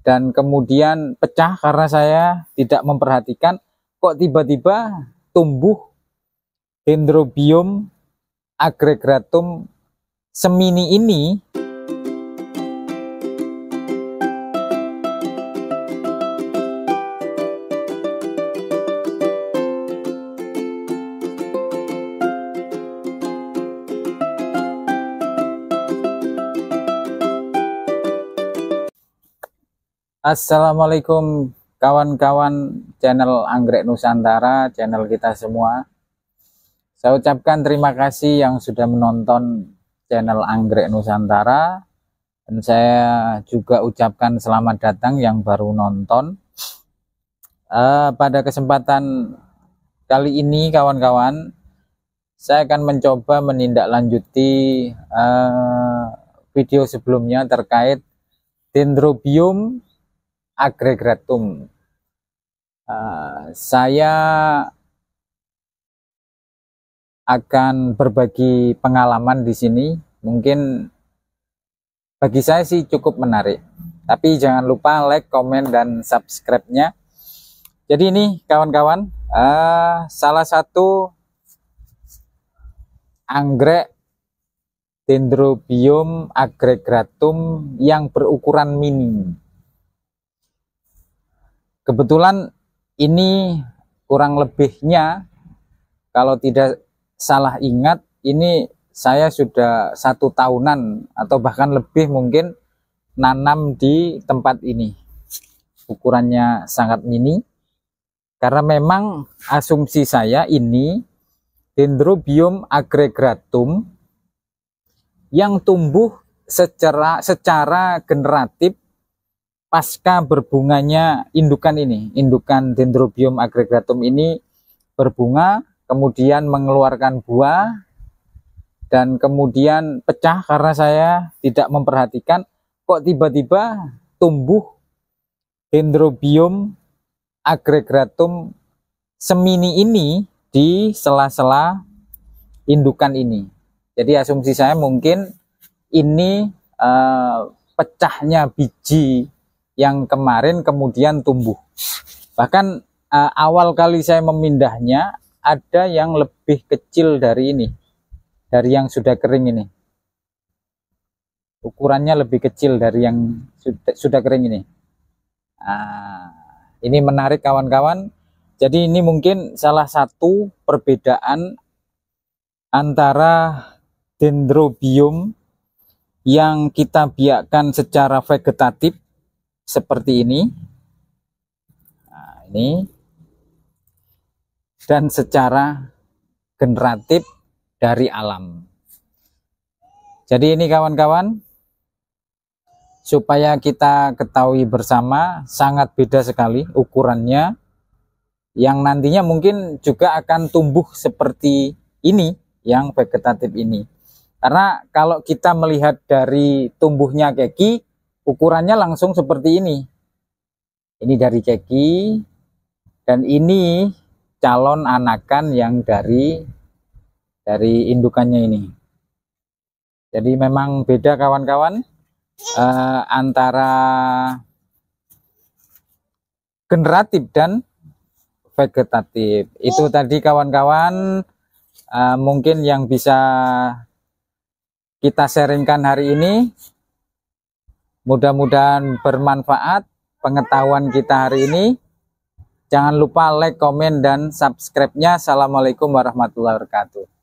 dan kemudian pecah karena saya tidak memperhatikan kok tiba-tiba tumbuh dendrobium agregatum semini ini Assalamualaikum kawan-kawan channel Anggrek Nusantara, channel kita semua. Saya ucapkan terima kasih yang sudah menonton channel Anggrek Nusantara. Dan saya juga ucapkan selamat datang yang baru nonton. Uh, pada kesempatan kali ini kawan-kawan, saya akan mencoba menindaklanjuti uh, video sebelumnya terkait dendrobium aggregatum. Uh, ah, saya akan berbagi pengalaman di sini. Mungkin bagi saya sih cukup menarik. Tapi jangan lupa like, komen, dan subscribe-nya. Jadi ini kawan-kawan, uh, salah satu anggrek dendrobium aggregatum yang berukuran mini. Kebetulan ini kurang lebihnya kalau tidak salah ingat ini saya sudah satu tahunan atau bahkan lebih mungkin nanam di tempat ini ukurannya sangat mini karena memang asumsi saya ini dendrobium aggregatum yang tumbuh secara secara generatif pasca berbunganya indukan ini, indukan dendrobium aggregatum ini berbunga, kemudian mengeluarkan buah, dan kemudian pecah karena saya tidak memperhatikan, kok tiba-tiba tumbuh dendrobium aggregatum semini ini di sela-sela indukan ini. Jadi asumsi saya mungkin ini uh, pecahnya biji yang kemarin kemudian tumbuh. Bahkan uh, awal kali saya memindahnya ada yang lebih kecil dari ini. Dari yang sudah kering ini. Ukurannya lebih kecil dari yang sudah, kering ini. Uh, ini menarik kawan-kawan. Jadi ini mungkin salah satu perbedaan antara dendrobium yang kita biarkan secara vegetatif seperti ini. Nah, ini dan secara generatif dari alam. Jadi ini kawan-kawan supaya kita ketahui bersama sangat beda sekali ukurannya yang nantinya mungkin juga akan tumbuh seperti ini yang vegetatif ini. Karena kalau kita melihat dari tumbuhnya keki ukurannya langsung seperti ini ini dari ceki dan ini calon anakan yang dari dari indukannya ini jadi memang beda kawan-kawan eh, antara generatif dan vegetatif itu tadi kawan-kawan eh, mungkin yang bisa kita sharingkan hari ini Mudah-mudahan bermanfaat pengetahuan kita hari ini. Jangan lupa like, komen, dan subscribe-nya. Assalamualaikum warahmatullahi wabarakatuh.